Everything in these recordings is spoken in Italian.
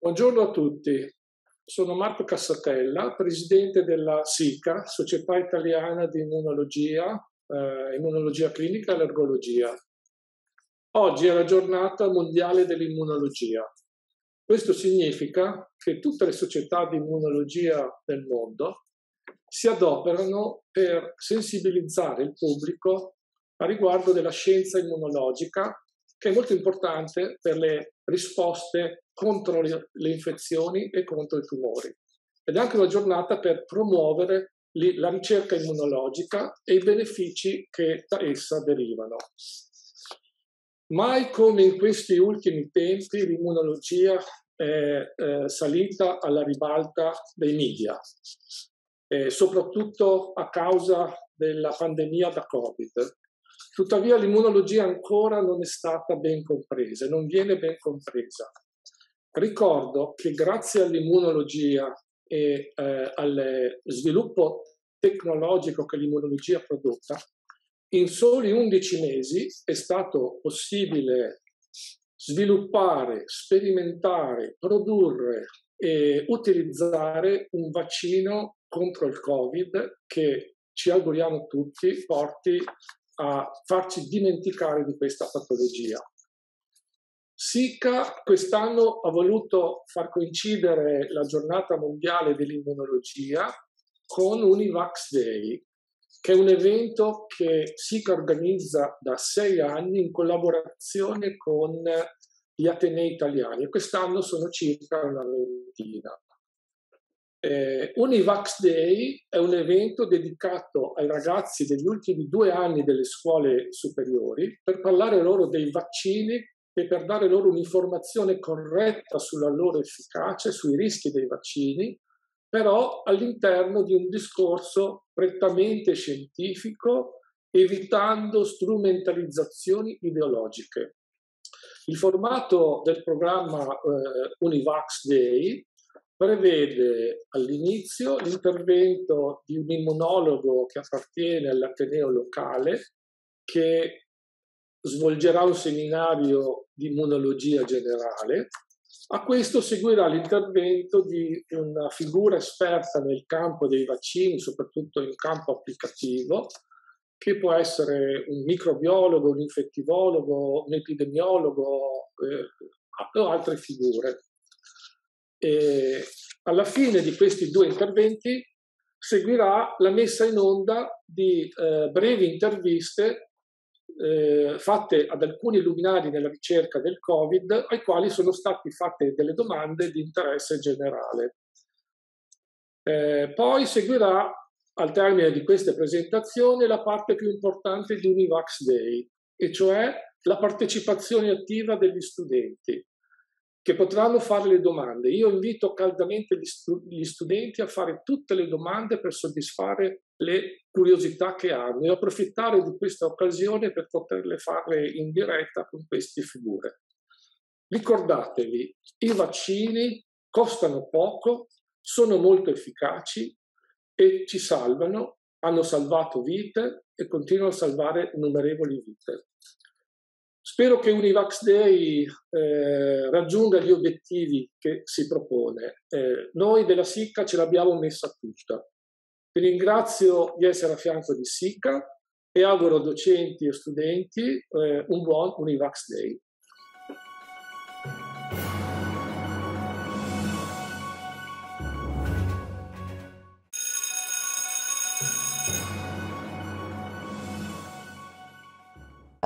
Buongiorno a tutti, sono Marco Cassatella, presidente della SICA, Società Italiana di Immunologia, eh, Immunologia Clinica e Allergologia. Oggi è la giornata mondiale dell'immunologia. Questo significa che tutte le società di immunologia del mondo si adoperano per sensibilizzare il pubblico a riguardo della scienza immunologica che è molto importante per le risposte contro le infezioni e contro i tumori. Ed è anche una giornata per promuovere la ricerca immunologica e i benefici che da essa derivano. Mai come in questi ultimi tempi l'immunologia è eh, salita alla ribalta dei media, eh, soprattutto a causa della pandemia da Covid, Tuttavia l'immunologia ancora non è stata ben compresa, non viene ben compresa. Ricordo che grazie all'immunologia e eh, al sviluppo tecnologico che l'immunologia ha prodotto, in soli 11 mesi è stato possibile sviluppare, sperimentare, produrre e utilizzare un vaccino contro il Covid che ci auguriamo tutti porti a farci dimenticare di questa patologia. SICA quest'anno ha voluto far coincidere la giornata mondiale dell'immunologia con Univax Day, che è un evento che SICA organizza da sei anni in collaborazione con gli Atenei italiani quest'anno sono circa una ventina. Eh, Univax Day è un evento dedicato ai ragazzi degli ultimi due anni delle scuole superiori per parlare loro dei vaccini e per dare loro un'informazione corretta sulla loro efficacia, sui rischi dei vaccini, però all'interno di un discorso prettamente scientifico, evitando strumentalizzazioni ideologiche. Il formato del programma eh, Univax Day prevede all'inizio l'intervento di un immunologo che appartiene all'Ateneo locale che svolgerà un seminario di immunologia generale. A questo seguirà l'intervento di una figura esperta nel campo dei vaccini, soprattutto in campo applicativo, che può essere un microbiologo, un infettivologo, un epidemiologo eh, o altre figure. E alla fine di questi due interventi seguirà la messa in onda di eh, brevi interviste eh, fatte ad alcuni luminari nella ricerca del Covid, ai quali sono state fatte delle domande di interesse generale. Eh, poi seguirà, al termine di queste presentazioni, la parte più importante di Univax Day, e cioè la partecipazione attiva degli studenti che potranno fare le domande. Io invito caldamente gli, stu gli, studenti a fare tutte le domande per soddisfare le curiosità che hanno e approfittare di questa occasione per poterle fare in diretta con queste figure. Ricordatevi, i vaccini costano poco, sono molto efficaci e ci salvano, hanno salvato vite e continuano a salvare innumerevoli vite. Spero che Univax Day eh, raggiunga gli obiettivi che si propone. Eh, noi della SICA ce l'abbiamo messa tutta. Vi ringrazio di essere a fianco di SICA e auguro a docenti e studenti eh, un buon Univax Day.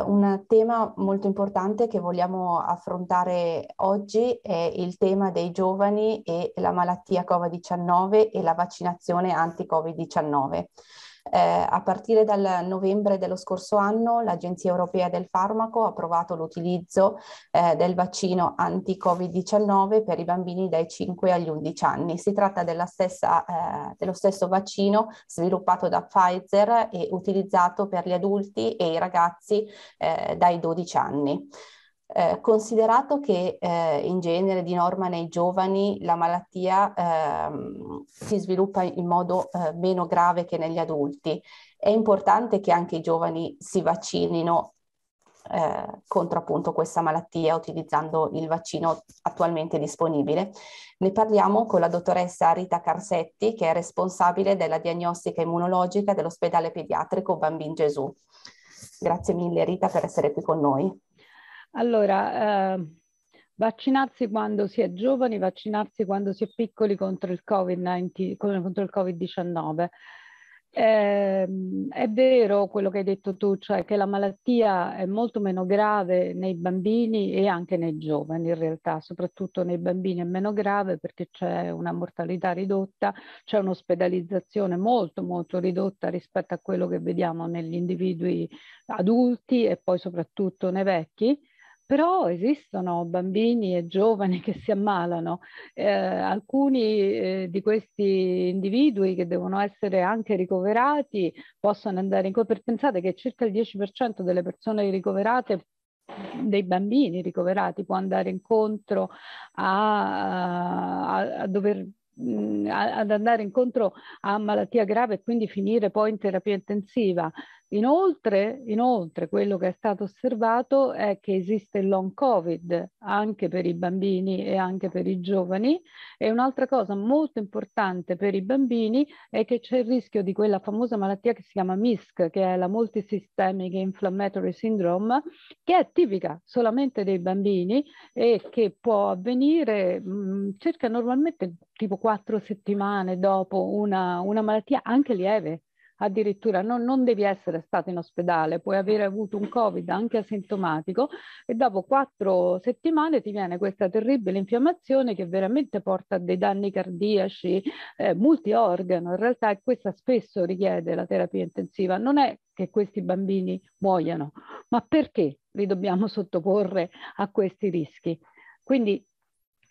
Un tema molto importante che vogliamo affrontare oggi è il tema dei giovani e la malattia Covid-19 e la vaccinazione anti-Covid-19. Eh, a partire dal novembre dello scorso anno l'Agenzia Europea del Farmaco ha approvato l'utilizzo eh, del vaccino anti-Covid-19 per i bambini dai 5 agli 11 anni. Si tratta stessa, eh, dello stesso vaccino sviluppato da Pfizer e utilizzato per gli adulti e i ragazzi eh, dai 12 anni. Eh, considerato che eh, in genere di norma nei giovani la malattia ehm, si sviluppa in modo eh, meno grave che negli adulti, è importante che anche i giovani si vaccinino eh, contro appunto questa malattia utilizzando il vaccino attualmente disponibile. Ne parliamo con la dottoressa Rita Carsetti che è responsabile della diagnostica immunologica dell'ospedale pediatrico Bambin Gesù. Grazie mille Rita per essere qui con noi. Allora, eh, vaccinarsi quando si è giovani, vaccinarsi quando si è piccoli contro il Covid-19. COVID eh, è vero quello che hai detto tu, cioè che la malattia è molto meno grave nei bambini e anche nei giovani in realtà, soprattutto nei bambini è meno grave perché c'è una mortalità ridotta, c'è un'ospedalizzazione molto molto ridotta rispetto a quello che vediamo negli individui adulti e poi soprattutto nei vecchi però esistono bambini e giovani che si ammalano, eh, alcuni eh, di questi individui che devono essere anche ricoverati possono andare in copertura, pensate che circa il 10% delle persone ricoverate dei bambini ricoverati può andare incontro a, a, a dover mm, ad andare incontro a malattia grave e quindi finire poi in terapia intensiva. Inoltre, inoltre, quello che è stato osservato è che esiste il long covid anche per i bambini e anche per i giovani e un'altra cosa molto importante per i bambini è che c'è il rischio di quella famosa malattia che si chiama MISC, che è la Multisystemic Inflammatory Syndrome, che è tipica solamente dei bambini e che può avvenire mh, mm, circa normalmente tipo quattro settimane dopo una, una malattia anche lieve addirittura no, non devi essere stato in ospedale, puoi avere avuto un covid anche asintomatico e dopo quattro settimane ti viene questa terribile infiammazione che veramente porta a dei danni cardiaci eh, organo, in realtà questa spesso richiede la terapia intensiva, non è che questi bambini muoiano, ma perché li dobbiamo sottoporre a questi rischi? Quindi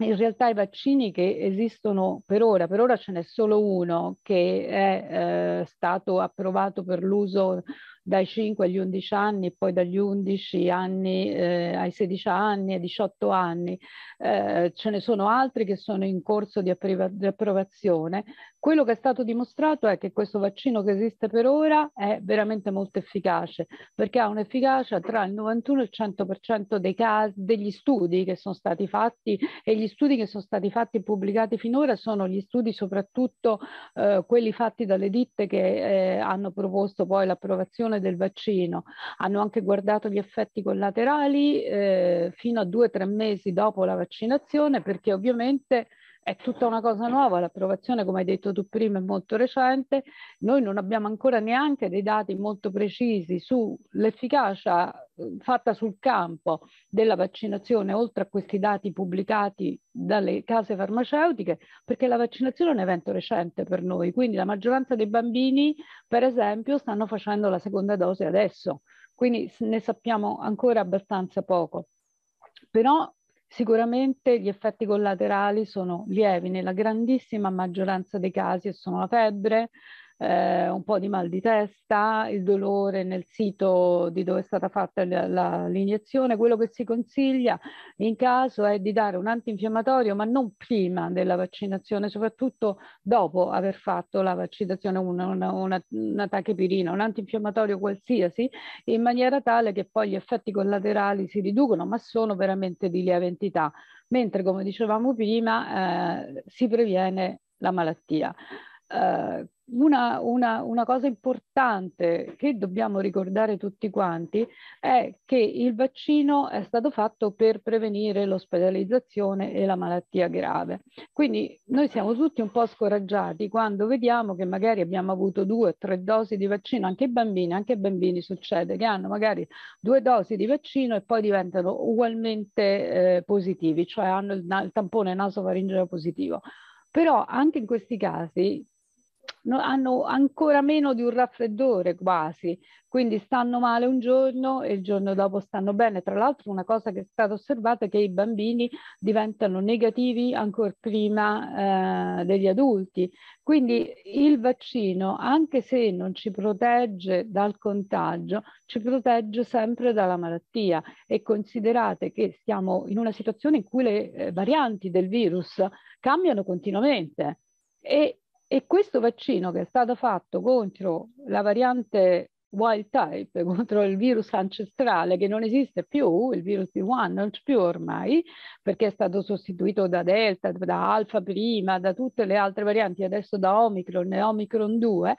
in realtà i vaccini che esistono per ora, per ora ce n'è solo uno che è eh, stato approvato per l'uso dai 5 agli 11 anni, poi dagli 11 anni eh, ai 16 anni, ai 18 anni. Eh, ce ne sono altri che sono in corso di, di approvazione. Quello che è stato dimostrato è che questo vaccino che esiste per ora è veramente molto efficace, perché ha un'efficacia tra il 91 e il 100% dei casi, degli studi che sono stati fatti e gli studi che sono stati fatti e pubblicati finora sono gli studi soprattutto eh, quelli fatti dalle ditte che eh, hanno proposto poi l'approvazione del vaccino, hanno anche guardato gli effetti collaterali eh, fino a due o tre mesi dopo la vaccinazione perché ovviamente è tutta una cosa nuova, l'approvazione come hai detto tu prima è molto recente, noi non abbiamo ancora neanche dei dati molto precisi sull'efficacia eh, fatta sul campo della vaccinazione, oltre a questi dati pubblicati dalle case farmaceutiche, perché la vaccinazione è un evento recente per noi, quindi la maggioranza dei bambini per esempio stanno facendo la seconda dose adesso, quindi ne sappiamo ancora abbastanza poco però Sicuramente gli effetti collaterali sono lievi nella grandissima maggioranza dei casi e sono la febbre, eh, un po' di mal di testa, il dolore nel sito di dove è stata fatta la, la, l'iniezione. Quello che si consiglia in caso è di dare un antinfiammatorio, ma non prima della vaccinazione, soprattutto dopo aver fatto la vaccinazione, un, una, una, una tachipirina, un antinfiammatorio qualsiasi, in maniera tale che poi gli effetti collaterali si riducono, ma sono veramente di lieve entità mentre come dicevamo prima eh, si previene la malattia. Eh, una, una, una, cosa importante che dobbiamo ricordare tutti quanti è che il vaccino è stato fatto per prevenire l'ospedalizzazione e la malattia grave. Quindi noi siamo tutti un po' scoraggiati quando vediamo che magari abbiamo avuto due o tre dosi di vaccino, anche i bambini, anche ai bambini succede che hanno magari due dosi di vaccino e poi diventano ugualmente eh, positivi, cioè hanno il, il tampone naso-faringeo positivo. Però anche in questi casi no, hanno ancora meno di un raffreddore quasi, quindi stanno male un giorno e il giorno dopo stanno bene. Tra l'altro una cosa che è stata osservata è che i bambini diventano negativi ancora prima eh, degli adulti, quindi il vaccino, anche se non ci protegge dal contagio, ci protegge sempre dalla malattia e considerate che siamo in una situazione in cui le eh, varianti del virus cambiano continuamente e e questo vaccino che è stato fatto contro la variante wild type, contro il virus ancestrale che non esiste più, il virus di Wuhan non c'è più ormai, perché è stato sostituito da Delta, da Alfa prima, da tutte le altre varianti, adesso da Omicron e Omicron 2,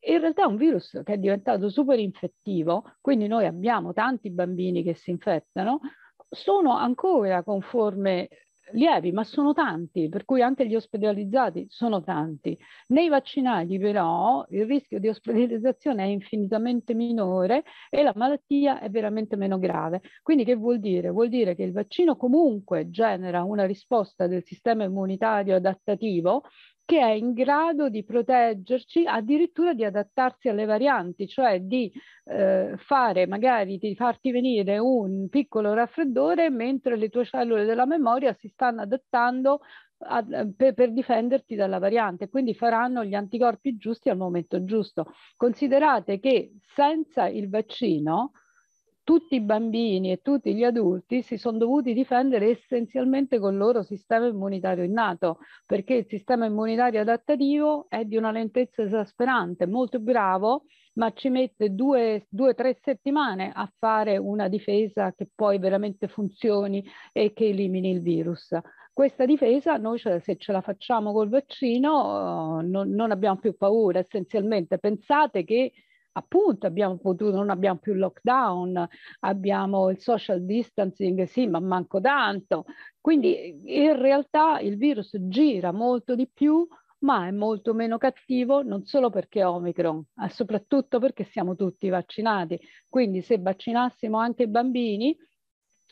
in realtà è un virus che è diventato super infettivo, quindi noi abbiamo tanti bambini che si infettano, sono ancora con forme lievi, ma sono tanti, per cui anche gli ospedalizzati sono tanti. Nei vaccinati però il rischio di ospedalizzazione è infinitamente minore e la malattia è veramente meno grave. Quindi che vuol dire? Vuol dire che il vaccino comunque genera una risposta del sistema immunitario adattativo che è in grado di proteggerci, addirittura di adattarsi alle varianti, cioè di eh, fare magari di farti venire un piccolo raffreddore mentre le tue cellule della memoria si stanno adattando a, eh, per, per, difenderti dalla variante, quindi faranno gli anticorpi giusti al momento giusto. Considerate che senza il vaccino tutti i bambini e tutti gli adulti si sono dovuti difendere essenzialmente col loro sistema immunitario innato, perché il sistema immunitario adattativo è di una lentezza esasperante, molto bravo, ma ci mette due, o tre settimane a fare una difesa che poi veramente funzioni e che elimini il virus. Questa difesa noi cioè, se ce la facciamo col vaccino oh, non, non abbiamo più paura essenzialmente. Pensate che appunto abbiamo potuto, non abbiamo più lockdown, abbiamo il social distancing, sì, ma manco tanto. Quindi in realtà il virus gira molto di più, ma è molto meno cattivo non solo perché è Omicron, ma soprattutto perché siamo tutti vaccinati. Quindi se vaccinassimo anche i bambini,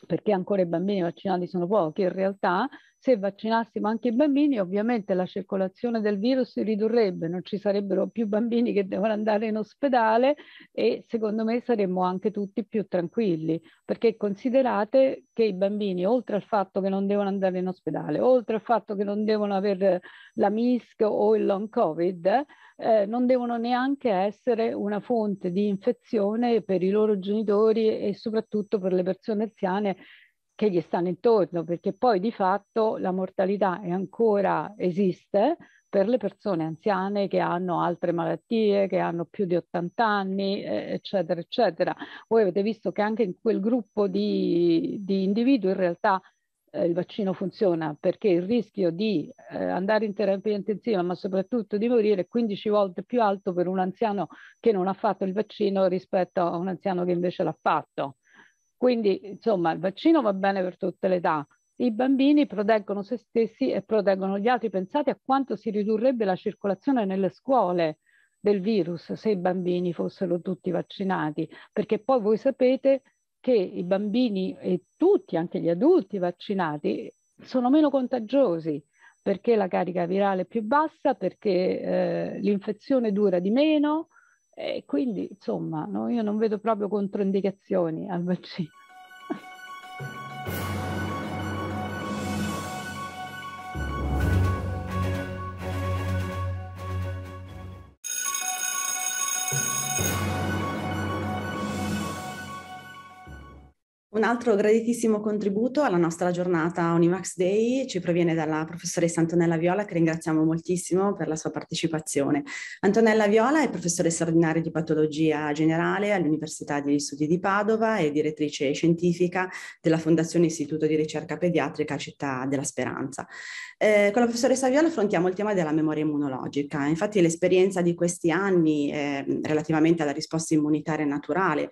perché ancora i bambini vaccinati sono pochi in realtà, se vaccinassimo anche i bambini, ovviamente la circolazione del virus si ridurrebbe, non ci sarebbero più bambini che devono andare in ospedale e secondo me saremmo anche tutti più tranquilli, perché considerate che i bambini, oltre al fatto che non devono andare in ospedale, oltre al fatto che non devono avere la MISC o il long covid, eh, non devono neanche essere una fonte di infezione per i loro genitori e soprattutto per le persone anziane che gli stanno intorno, perché poi di fatto la mortalità è ancora esiste per le persone anziane che hanno altre malattie, che hanno più di 80 anni, eccetera, eccetera. Voi avete visto che anche in quel gruppo di, di individui in realtà eh, il vaccino funziona perché il rischio di eh, andare in terapia intensiva ma soprattutto di morire è 15 volte più alto per un anziano che non ha fatto il vaccino rispetto a un anziano che invece l'ha fatto. Quindi, insomma, il vaccino va bene per tutte le età. I bambini proteggono se stessi e proteggono gli altri. Pensate a quanto si ridurrebbe la circolazione nelle scuole del virus se i bambini fossero tutti vaccinati, perché poi voi sapete che i bambini e tutti, anche gli adulti vaccinati, sono meno contagiosi perché la carica virale è più bassa, perché eh, l'infezione dura di meno, e quindi, insomma, no, io non vedo proprio controindicazioni al vaccino. Un altro graditissimo contributo alla nostra giornata Univax Day ci proviene dalla professoressa Antonella Viola, che ringraziamo moltissimo per la sua partecipazione. Antonella Viola è professore ordinaria di patologia generale all'Università degli Studi di Padova e direttrice scientifica della Fondazione Istituto di Ricerca Pediatrica Città della Speranza. Eh, con la professoressa Viola affrontiamo il tema della memoria immunologica. Infatti l'esperienza di questi anni eh, relativamente alla risposta immunitaria naturale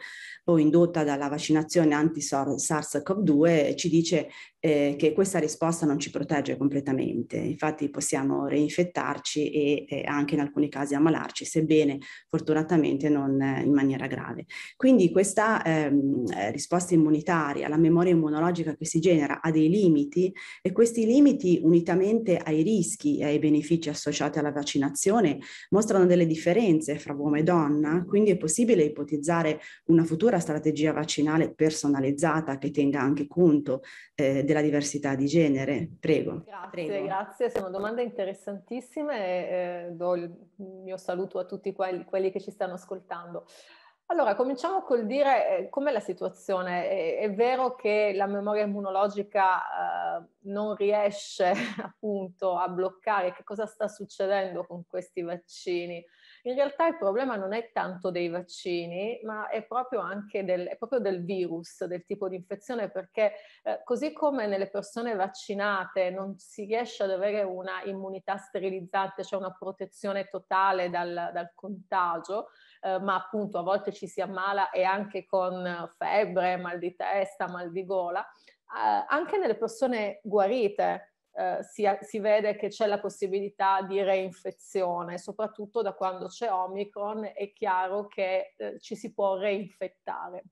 o indotta dalla vaccinazione antisociale SARS-CoV-2 ci dice eh, che questa risposta non ci protegge completamente, infatti possiamo reinfettarci e eh, anche in alcuni casi ammalarci, sebbene fortunatamente non eh, in maniera grave. Quindi questa ehm, eh, risposta immunitaria, la memoria immunologica che si genera ha dei limiti e questi limiti unitamente ai rischi e ai benefici associati alla vaccinazione mostrano delle differenze fra uomo e donna, quindi è possibile ipotizzare una futura strategia vaccinale personalizzata generalizzata che tenga anche conto eh, della diversità di genere. Mm. Prego. Grazie, Prego. grazie. Sono domande interessantissime. Eh, do il mio saluto a tutti quelli, quelli che ci stanno ascoltando. Allora, cominciamo col dire eh, com'è la situazione. È, è, vero che la memoria immunologica eh, non riesce appunto a bloccare che cosa sta succedendo con questi vaccini. In realtà il problema non è tanto dei vaccini, ma è proprio anche del, proprio del virus, del tipo di infezione, perché eh, così come nelle persone vaccinate non si riesce ad avere una immunità sterilizzante, cioè una protezione totale dal, dal contagio, eh, ma appunto a volte ci si ammala e anche con febbre, mal di testa, mal di gola, eh, anche nelle persone guarite eh, si, si, vede che c'è la possibilità di reinfezione, soprattutto da quando c'è Omicron è chiaro che eh, ci si può reinfettare.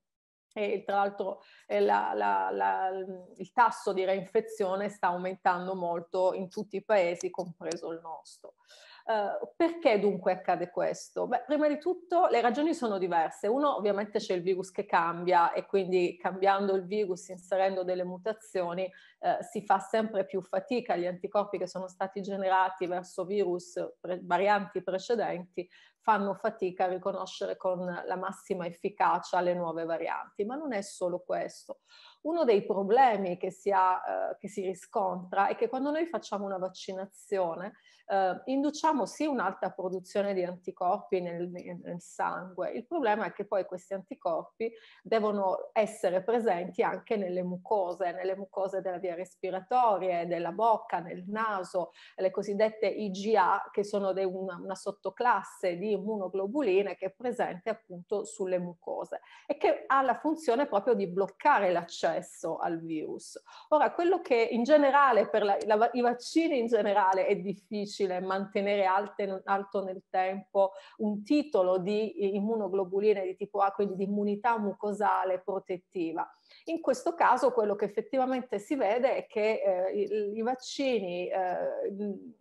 E tra l'altro eh, la, la, la, il tasso di reinfezione sta aumentando molto in tutti i paesi, compreso il nostro. Eh, perché dunque accade questo? Beh, prima di tutto le ragioni sono diverse. Uno, ovviamente c'è il virus che cambia e quindi cambiando il virus, inserendo delle mutazioni, uh, si fa sempre più fatica. Gli anticorpi che sono stati generati verso virus pre- varianti precedenti fanno fatica a riconoscere con la massima efficacia le nuove varianti, ma non è solo questo. Uno dei problemi che si, ha, uh, che si riscontra è che quando noi facciamo una vaccinazione, eh, induciamo sì un'alta produzione di anticorpi nel, nel, sangue, il problema è che poi questi anticorpi devono essere presenti anche nelle mucose, nelle mucose della via respiratoria, della bocca, nel naso, le cosiddette IgA che sono de, una, una sottoclasse di immunoglobuline che è presente appunto sulle mucose e che ha la funzione proprio di bloccare l'accesso al virus. Ora, quello che in generale per la, la, i vaccini in generale è difficile, difficile mantenere alte, alto nel tempo un titolo di immunoglobuline di tipo A, quindi di immunità mucosale protettiva. In questo caso quello che effettivamente si vede è che eh, i, i, vaccini eh,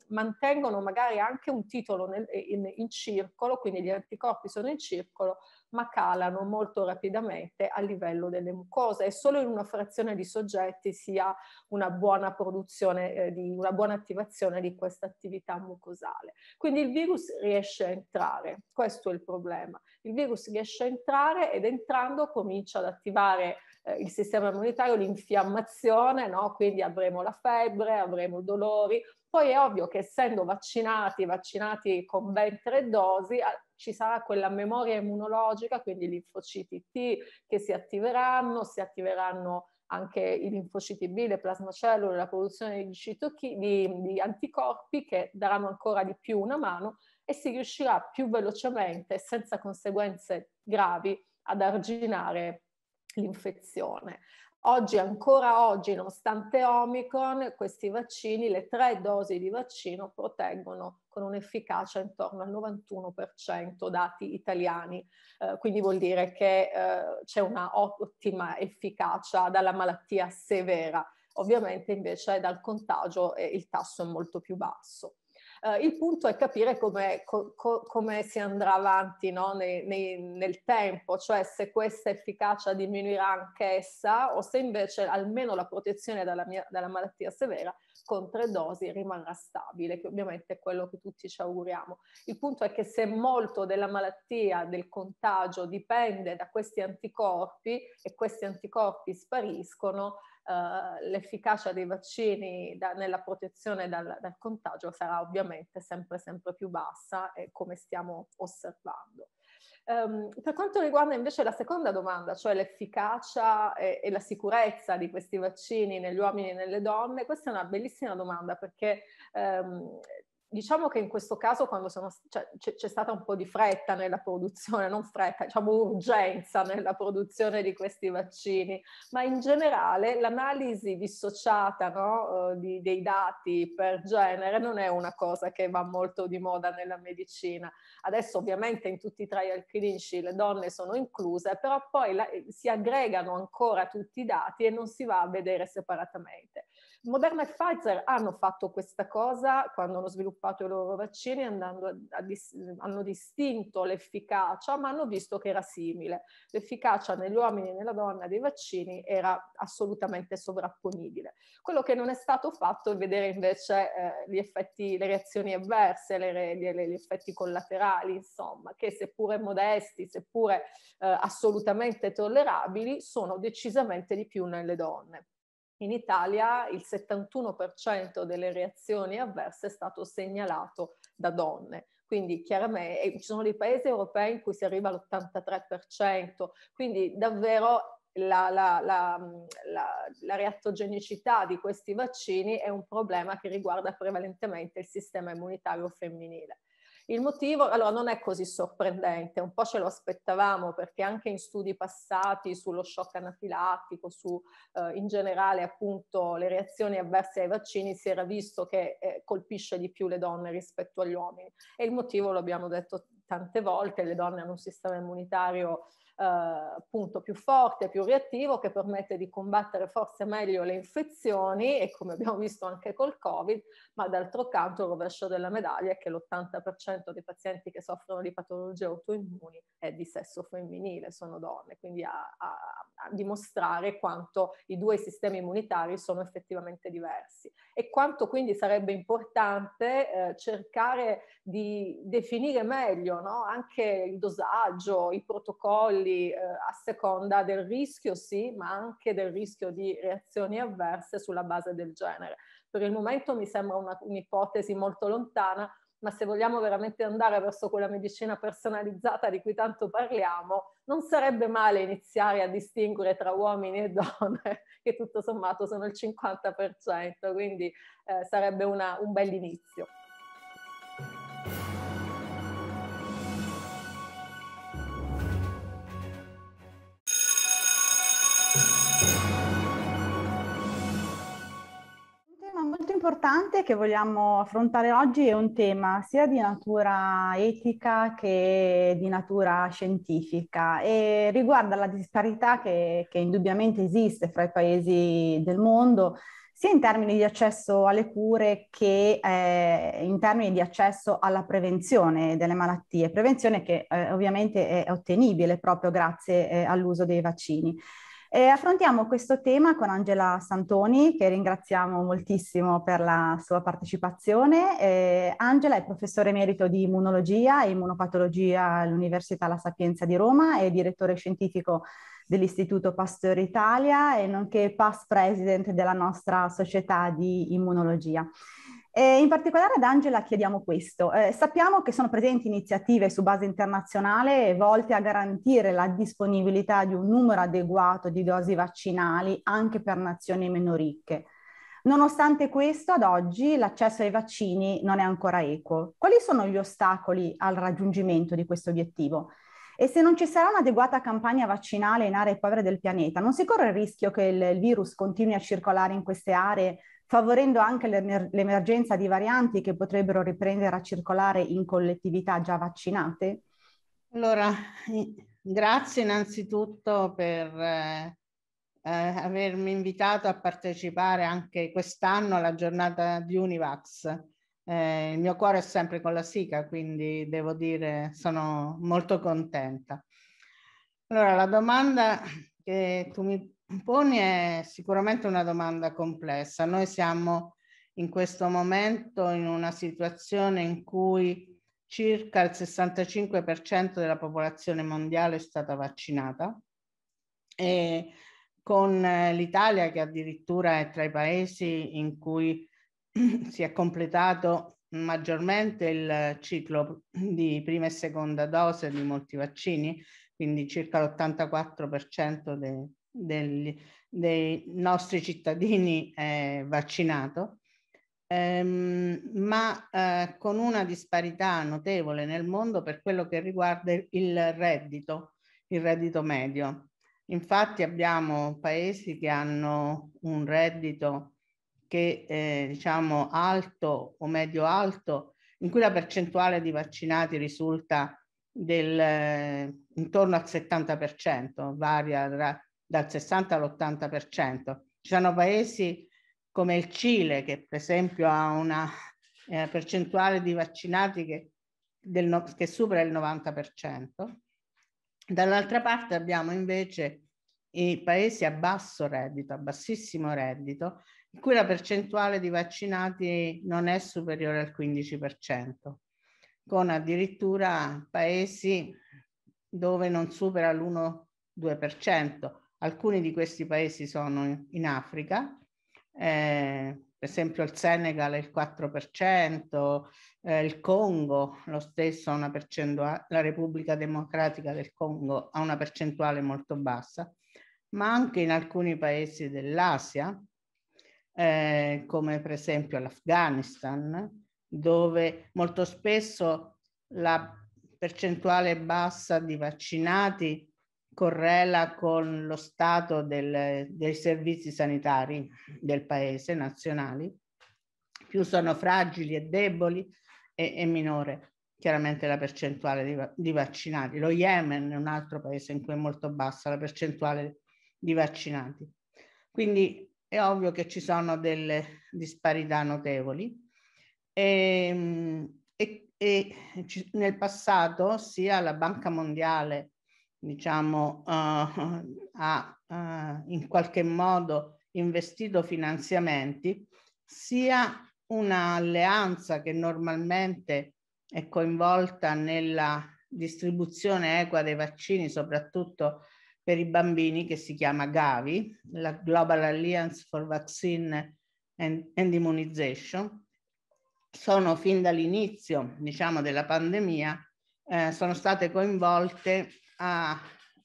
mantengono magari anche un titolo nel, in, in circolo, quindi gli anticorpi sono in circolo, ma calano molto rapidamente a livello delle mucose e solo in una frazione di soggetti si ha una buona produzione, eh, di, una buona attivazione di questa attività mucosale. Quindi il virus riesce a entrare, questo è il problema. Il virus riesce a entrare ed entrando comincia ad attivare eh, il sistema immunitario, l'infiammazione, no? quindi avremo la febbre, avremo dolori. Poi è ovvio che essendo vaccinati, vaccinati con ben tre dosi, ci sarà quella memoria immunologica, quindi i linfociti T che si attiveranno, si attiveranno anche i linfociti B, le plasmacellule, la produzione di, citochi, di, di anticorpi che daranno ancora di più una mano e si riuscirà più velocemente e senza conseguenze gravi ad arginare l'infezione. Oggi, ancora oggi, nonostante Omicron, questi vaccini, le tre dosi di vaccino proteggono con un'efficacia intorno al 91% dati italiani, eh, quindi vuol dire che eh, c'è una ottima efficacia dalla malattia severa. Ovviamente invece dal contagio eh, il tasso è molto più basso. Eh, il punto è capire come, co, co, come si andrà avanti no? nei, nei, nel tempo, cioè se questa efficacia diminuirà anch'essa o se invece almeno la protezione dalla, mia, dalla malattia severa con tre dosi rimarrà stabile, che ovviamente è quello che tutti ci auguriamo. Il punto è che se molto della malattia, del contagio dipende da questi anticorpi e questi anticorpi spariscono, eh, l'efficacia dei vaccini da, nella protezione dal, dal contagio sarà ovviamente sempre sempre più bassa, eh, come stiamo osservando. Um, per quanto riguarda invece la seconda domanda, cioè l'efficacia e, e, la sicurezza di questi vaccini negli uomini e nelle donne, questa è una bellissima domanda perché um, diciamo che in questo caso quando sono, cioè, c'è, c'è, stata un po' di fretta nella produzione, non fretta, diciamo urgenza nella produzione di questi vaccini, ma in generale l'analisi dissociata no, eh, di, dei dati per genere non è una cosa che va molto di moda nella medicina. Adesso ovviamente in tutti i trial clinici le donne sono incluse, però poi la, eh, si aggregano ancora tutti i dati e non si va a vedere separatamente. Moderna e Pfizer hanno fatto questa cosa quando hanno sviluppato i loro vaccini, a, dis, hanno distinto l'efficacia, ma hanno visto che era simile. L'efficacia negli uomini e nella donna dei vaccini era assolutamente sovrapponibile. Quello che non è stato fatto è vedere invece eh, gli effetti, le reazioni avverse, le, le, gli effetti collaterali, insomma, che seppure modesti, seppure eh, assolutamente tollerabili, sono decisamente di più nelle donne. In Italia il 71% delle reazioni avverse è stato segnalato da donne. Quindi chiaramente eh, ci sono dei paesi europei in cui si arriva all'83%, quindi davvero la, la, la, la, reattogenicità di questi vaccini è un problema che riguarda prevalentemente il sistema immunitario femminile. Il motivo, allora, non è così sorprendente, un po' ce lo aspettavamo perché anche in studi passati sullo shock anafilattico, su eh, in generale appunto le reazioni avverse ai vaccini, si era visto che eh, colpisce di più le donne rispetto agli uomini. E il motivo, lo abbiamo detto tante volte, le donne hanno un sistema immunitario appunto eh, più forte, più reattivo, che permette di combattere forse meglio le infezioni e come abbiamo visto anche col Covid, ma d'altro canto il rovescio della medaglia è che l'80% dei pazienti che soffrono di patologie autoimmuni è di sesso femminile, sono donne, quindi a, a, a dimostrare quanto i due sistemi immunitari sono effettivamente diversi e quanto quindi sarebbe importante eh, cercare di definire meglio no? anche il dosaggio, i protocolli, quindi eh, a seconda del rischio sì, ma anche del rischio di reazioni avverse sulla base del genere. Per il momento mi sembra una, un'ipotesi molto lontana, ma se vogliamo veramente andare verso quella medicina personalizzata di cui tanto parliamo, non sarebbe male iniziare a distinguere tra uomini e donne, che tutto sommato sono il 50%, quindi eh, sarebbe una, un bell'inizio. importante che vogliamo affrontare oggi è un tema sia di natura etica che di natura scientifica e riguarda la disparità che, che indubbiamente esiste fra i paesi del mondo sia in termini di accesso alle cure che eh, in termini di accesso alla prevenzione delle malattie, prevenzione che eh, ovviamente è ottenibile proprio grazie eh, all'uso dei vaccini. E affrontiamo questo tema con Angela Santoni, che ringraziamo moltissimo per la sua partecipazione. Eh, Angela è professore emerito di immunologia e immunopatologia all'Università La Sapienza di Roma e direttore scientifico dell'Istituto Pasteur Italia e nonché past president della nostra società di immunologia. Eh, in particolare ad Angela chiediamo questo. Eh, sappiamo che sono presenti iniziative su base internazionale volte a garantire la disponibilità di un numero adeguato di dosi vaccinali anche per nazioni meno ricche. Nonostante questo, ad oggi l'accesso ai vaccini non è ancora equo. Quali sono gli ostacoli al raggiungimento di questo obiettivo? E se non ci sarà un'adeguata campagna vaccinale in aree povere del pianeta, non si corre il rischio che il virus continui a circolare in queste aree favorendo anche l'emergenza di varianti che potrebbero riprendere a circolare in collettività già vaccinate? Allora, grazie innanzitutto per eh, avermi invitato a partecipare anche quest'anno alla giornata di Univax. Eh, il mio cuore è sempre con la SICA, quindi devo dire sono molto contenta. Allora, la domanda che tu mi poni è sicuramente una domanda complessa. Noi siamo in questo momento in una situazione in cui circa il 65% della popolazione mondiale è stata vaccinata e con eh, l'Italia che addirittura è tra i paesi in cui si è completato maggiormente il ciclo di prima e seconda dose di molti vaccini, quindi circa l'84% dei del, dei nostri cittadini è eh, vaccinato, ehm, ma eh, con una disparità notevole nel mondo per quello che riguarda il reddito, il reddito medio. Infatti abbiamo paesi che hanno un reddito che eh, diciamo alto o medio alto, in cui la percentuale di vaccinati risulta del, eh, intorno al 70%, varia tra dal 60 all'80%. Ci sono paesi come il Cile che per esempio ha una eh, percentuale di vaccinati che, no, che supera il 90%. Dall'altra parte abbiamo invece i paesi a basso reddito, a bassissimo reddito, in cui la percentuale di vaccinati non è superiore al 15%, con addirittura paesi dove non supera l'1-2%, Alcuni di questi paesi sono in Africa, eh, per esempio il Senegal è il 4%, eh, il Congo lo stesso ha una percentuale, la Repubblica Democratica del Congo ha una percentuale molto bassa, ma anche in alcuni paesi dell'Asia, eh, come per esempio l'Afghanistan, dove molto spesso la percentuale bassa di vaccinati correla con lo stato del, dei servizi sanitari del paese nazionali, più sono fragili e deboli e, e minore chiaramente la percentuale di, di, vaccinati. Lo Yemen è un altro paese in cui è molto bassa la percentuale di vaccinati. Quindi è ovvio che ci sono delle disparità notevoli ehm, e, e, e nel passato sia la Banca Mondiale diciamo, uh, ha uh, in qualche modo investito finanziamenti, sia un'alleanza che normalmente è coinvolta nella distribuzione equa dei vaccini, soprattutto per i bambini, che si chiama Gavi, la Global Alliance for Vaccine and, Immunization, sono fin dall'inizio, diciamo, della pandemia, eh, sono state coinvolte a,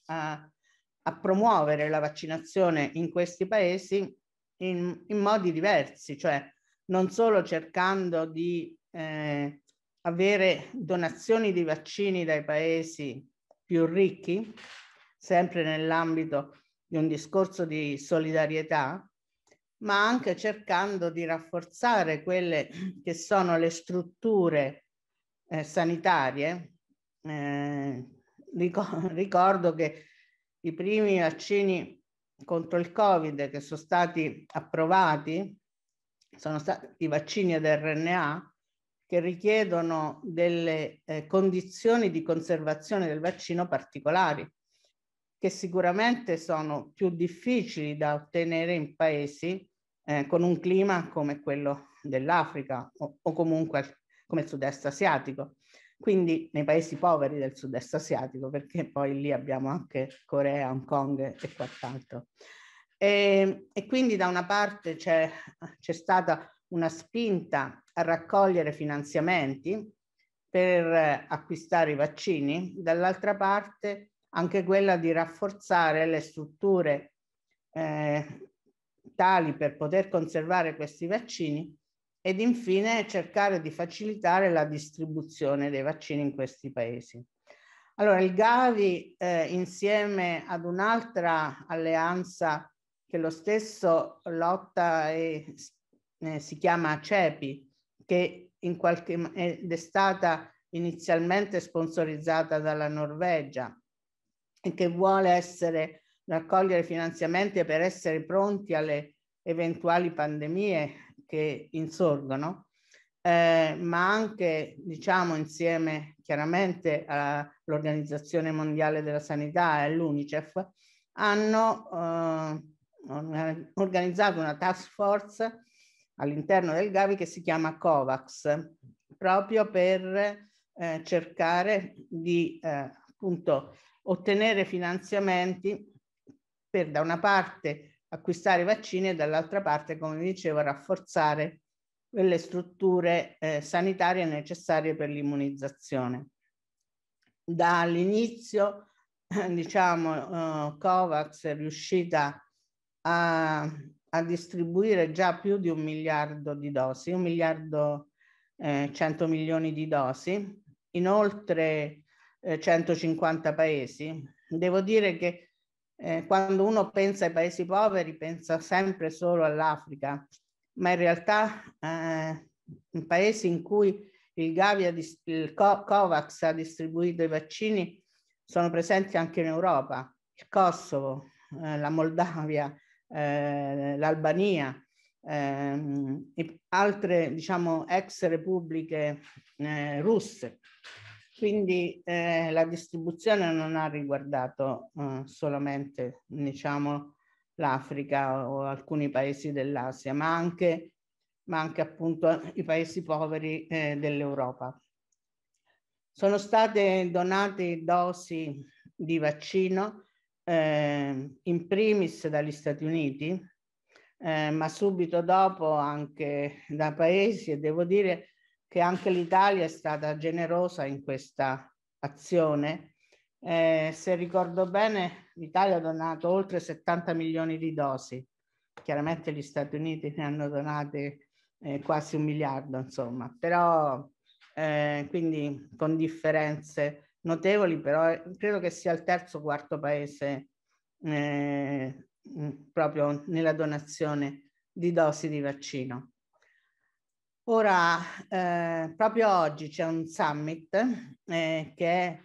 a, a promuovere la vaccinazione in questi paesi in, in modi diversi, cioè non solo cercando di eh, avere donazioni di vaccini dai paesi più ricchi, sempre nell'ambito di un discorso di solidarietà, ma anche cercando di rafforzare quelle che sono le strutture eh, sanitarie eh, ricordo che i primi vaccini contro il Covid che sono stati approvati sono stati i vaccini ad RNA che richiedono delle eh, condizioni di conservazione del vaccino particolari, che sicuramente sono più difficili da ottenere in paesi eh, con un clima come quello dell'Africa o, o comunque come il sud-est asiatico quindi nei paesi poveri del sud-est asiatico, perché poi lì abbiamo anche Corea, Hong Kong e quant'altro. E, ehm, e quindi da una parte c'è, c'è stata una spinta a raccogliere finanziamenti per acquistare i vaccini, dall'altra parte anche quella di rafforzare le strutture eh, tali per poter conservare questi vaccini ed infine cercare di facilitare la distribuzione dei vaccini in questi paesi. Allora, il Gavi, eh, insieme ad un'altra alleanza che lo stesso lotta e eh, si chiama CEPI, che in qualche, ed è stata inizialmente sponsorizzata dalla Norvegia e che vuole essere, raccogliere finanziamenti per essere pronti alle eventuali pandemie che insorgono, eh, ma anche, diciamo, insieme chiaramente all'Organizzazione Mondiale della Sanità e all'UNICEF, hanno eh, organizzato una task force all'interno del Gavi che si chiama COVAX, proprio per eh, cercare di eh, appunto ottenere finanziamenti per da una parte acquistare vaccini e dall'altra parte, come dicevo, rafforzare quelle strutture eh, sanitarie necessarie per l'immunizzazione. Dall'inizio, eh, diciamo, eh, Covax è riuscita a, a, distribuire già più di un miliardo di dosi, un miliardo e eh, 100 milioni di dosi, in oltre 150 eh, paesi. Devo dire che eh, quando uno pensa ai paesi poveri pensa sempre solo all'Africa, ma in realtà eh, in paesi in cui il Gavi, il Covax ha distribuito i vaccini sono presenti anche in Europa, il Kosovo, eh, la Moldavia, eh, l'Albania, ehm, e altre diciamo ex repubbliche eh, russe. Quindi eh, la distribuzione non ha riguardato eh, solamente diciamo, l'Africa o alcuni paesi dell'Asia, ma anche, ma anche appunto i paesi poveri eh, dell'Europa. Sono state donate dosi di vaccino eh, in primis dagli Stati Uniti, eh, ma subito dopo anche da paesi e devo dire che anche l'Italia è stata generosa in questa azione. Eh, se ricordo bene, l'Italia ha donato oltre 70 milioni di dosi. Chiaramente gli Stati Uniti ne hanno donate eh, quasi un miliardo, insomma, però eh, quindi con differenze notevoli, però eh, credo che sia il terzo o quarto paese eh, proprio nella donazione di dosi di vaccino. Ora, eh, proprio oggi c'è un summit eh, che è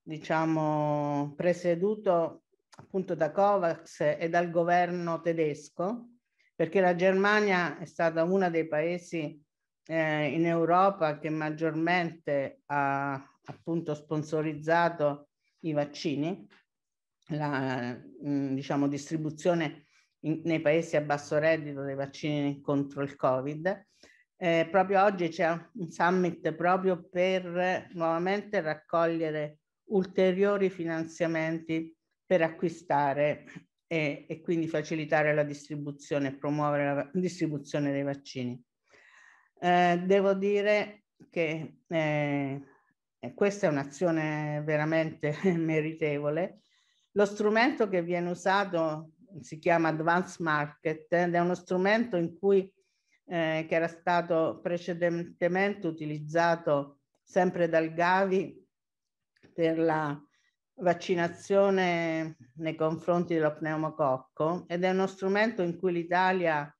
diciamo, presieduto appunto da COVAX e dal governo tedesco, perché la Germania è stata uno dei paesi eh, in Europa che maggiormente ha appunto sponsorizzato i vaccini, la mh, mm, diciamo, distribuzione in, nei paesi a basso reddito dei vaccini contro il Covid. Eh, proprio oggi c'è un summit proprio per eh, nuovamente raccogliere ulteriori finanziamenti per acquistare e, e quindi facilitare la distribuzione e promuovere la distribuzione dei vaccini. Eh, devo dire che eh, eh questa è un'azione veramente meritevole. Lo strumento che viene usato si chiama Advanced Market ed è uno strumento in cui eh, che era stato precedentemente utilizzato sempre dal Gavi per la vaccinazione nei confronti dello pneumococco ed è uno strumento in cui l'Italia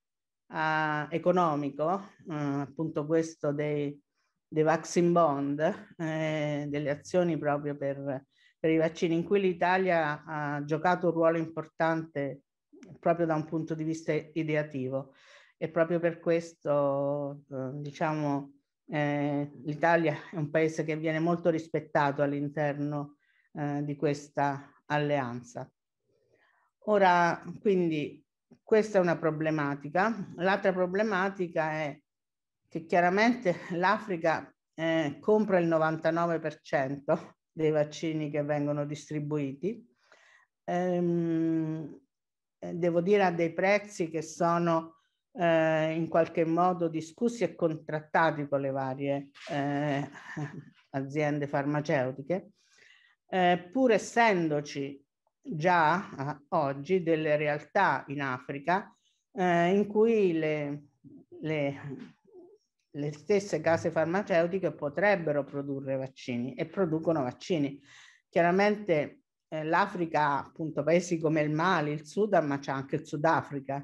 ha, economico, eh, appunto questo dei, dei vaccine bond, eh, delle azioni proprio per, per i vaccini, in cui l'Italia ha giocato un ruolo importante proprio da un punto di vista ideativo e proprio per questo, eh, diciamo, eh, l'Italia è un paese che viene molto rispettato all'interno eh, di questa alleanza. Ora, quindi, questa è una problematica. L'altra problematica è che chiaramente l'Africa eh, compra il 99% dei vaccini che vengono distribuiti. Ehm, eh, devo dire a dei prezzi che sono eh, in qualche modo discussi e contrattati con le varie eh, aziende farmaceutiche, eh, pur essendoci già ah, oggi delle realtà in Africa eh, in cui le, le, le stesse case farmaceutiche potrebbero produrre vaccini e producono vaccini. Chiaramente eh, l'Africa ha appunto paesi come il Mali, il Sudan, ma c'è anche il Sudafrica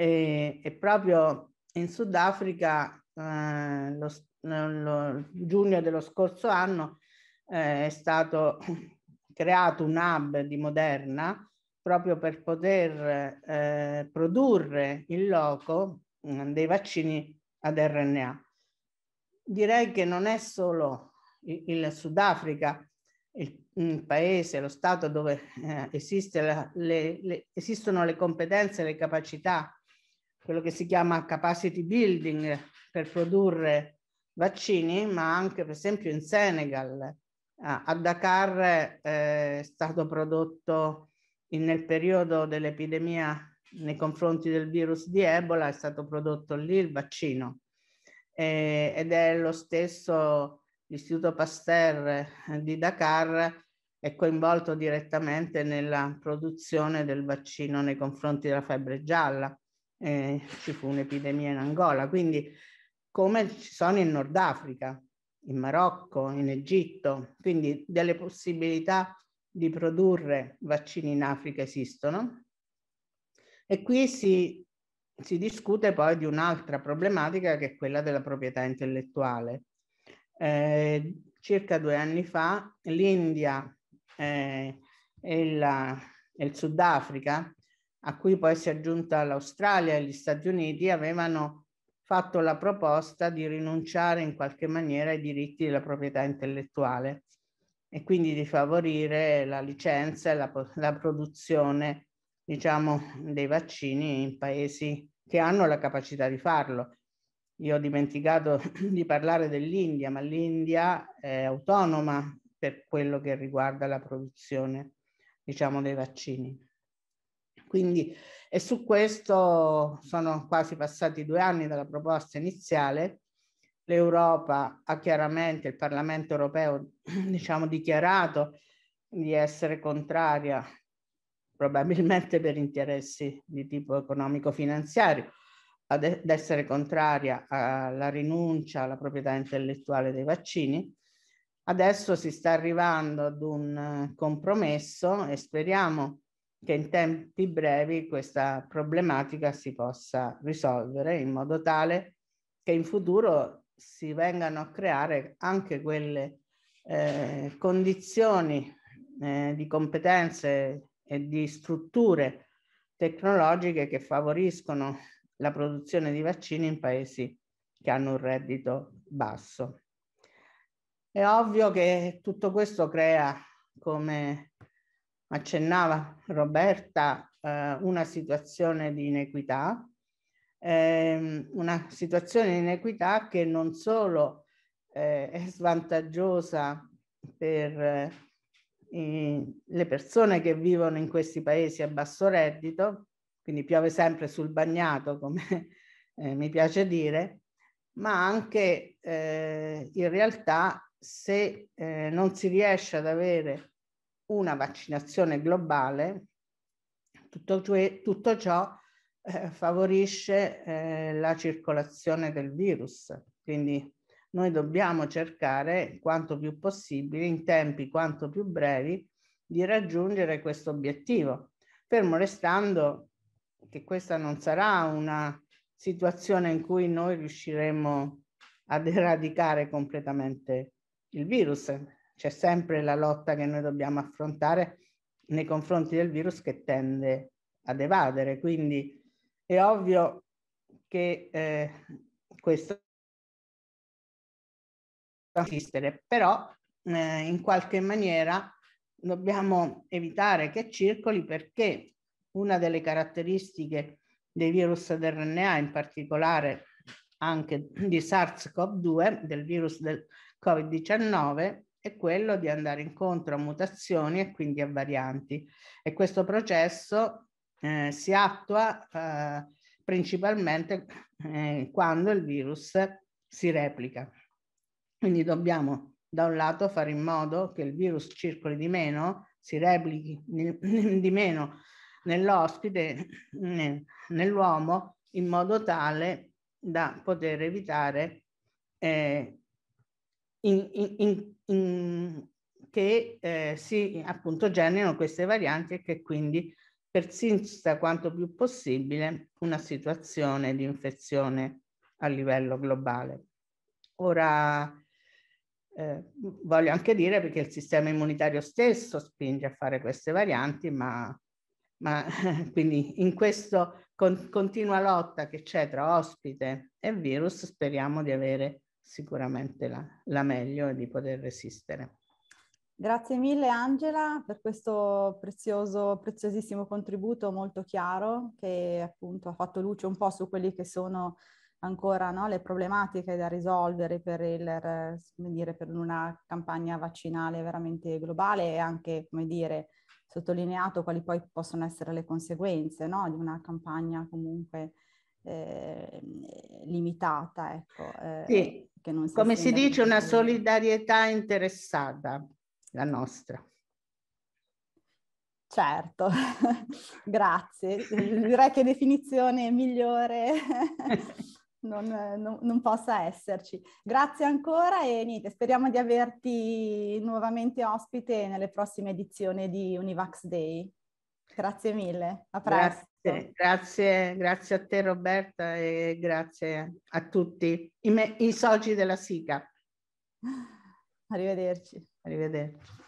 e, e proprio in Sudafrica eh, lo, lo, giugno dello scorso anno eh, è stato creato un hub di Moderna proprio per poter eh, produrre in loco mm, dei vaccini ad RNA. Direi che non è solo il, Sudafrica il, paese, lo stato dove eh, esiste la, le, le, esistono le competenze le capacità quello che si chiama capacity building per produrre vaccini, ma anche per esempio in Senegal. Ah, a Dakar eh, è stato prodotto nel periodo dell'epidemia nei confronti del virus di Ebola, è stato prodotto lì il vaccino ed è lo stesso l'Istituto Pasteur eh, di Dakar è coinvolto direttamente nella produzione del vaccino nei confronti della febbre gialla eh, ci fu un'epidemia in Angola, quindi come ci sono in Nord Africa, in Marocco, in Egitto, quindi delle possibilità di produrre vaccini in Africa esistono. E qui si, si discute poi di un'altra problematica che è quella della proprietà intellettuale. Eh, circa due anni fa l'India eh, e, la, e il Sudafrica a cui poi si è aggiunta l'Australia e gli Stati Uniti, avevano fatto la proposta di rinunciare in qualche maniera ai diritti della proprietà intellettuale e quindi di favorire la licenza e la, la produzione diciamo, dei vaccini in paesi che hanno la capacità di farlo. Io ho dimenticato di parlare dell'India, ma l'India è autonoma per quello che riguarda la produzione diciamo, dei vaccini. Quindi, e su questo sono quasi passati due anni dalla proposta iniziale. L'Europa ha chiaramente, il Parlamento europeo, diciamo, dichiarato di essere contraria, probabilmente per interessi di tipo economico-finanziario, ad essere contraria alla rinuncia alla proprietà intellettuale dei vaccini. Adesso si sta arrivando ad un eh, compromesso e speriamo che in tempi brevi questa problematica si possa risolvere in modo tale che in futuro si vengano a creare anche quelle eh, condizioni eh, di competenze e di strutture tecnologiche che favoriscono la produzione di vaccini in paesi che hanno un reddito basso. È ovvio che tutto questo crea, come accennava Roberta, eh, una situazione di inequità, eh, una situazione di inequità che non solo eh, è svantaggiosa per eh, i, le persone che vivono in questi paesi a basso reddito, quindi piove sempre sul bagnato, come eh, mi piace dire, ma anche eh, in realtà se non si riesce ad avere una vaccinazione globale, tutto, tutto ciò eh, favorisce eh, la circolazione del virus. Quindi noi dobbiamo cercare quanto più possibile, in tempi quanto più brevi, di raggiungere questo obiettivo, fermo restando che questa non sarà una situazione in cui noi riusciremo ad eradicare completamente il virus, c'è sempre la lotta che noi dobbiamo affrontare nei confronti del virus che tende ad evadere. Quindi è ovvio che eh, questo esistere, però eh, in qualche maniera dobbiamo evitare che circoli perché una delle caratteristiche dei virus d'RNA, in particolare anche di SARS-CoV-2, del virus del Covid-19, è quello di andare incontro a mutazioni e quindi a varianti. E questo processo eh, si attua eh, principalmente eh, quando il virus si replica. Quindi dobbiamo da un lato fare in modo che il virus circoli di meno, si replichi di meno nell'ospite, nell'uomo, in modo tale da poter evitare eh, in, in, in, che eh, si appunto generano queste varianti e che quindi persista quanto più possibile una situazione di infezione a livello globale. Ora eh, voglio anche dire perché il sistema immunitario stesso spinge a fare queste varianti, ma, ma quindi in questa con, continua lotta che c'è tra ospite e virus speriamo di avere sicuramente la, la meglio di poter resistere. Grazie mille Angela per questo prezioso, preziosissimo contributo molto chiaro che appunto ha fatto luce un po' su quelli che sono ancora no, le problematiche da risolvere per, il, dire, per, una campagna vaccinale veramente globale e anche, come dire, sottolineato quali poi possono essere le conseguenze no, di una campagna comunque eh, limitata. Ecco. Eh. Sì, che non si Come si dice, una solidarietà interessata, la nostra. Certo, grazie. Direi che definizione migliore non, non, non, possa esserci. Grazie ancora e niente, speriamo di averti nuovamente ospite nelle prossime edizioni di Univax Day. Grazie mille, a presto. Grazie. Sì, certo. grazie, grazie a te Roberta e grazie a tutti i, me, i soci della SICA. Arrivederci. Arrivederci.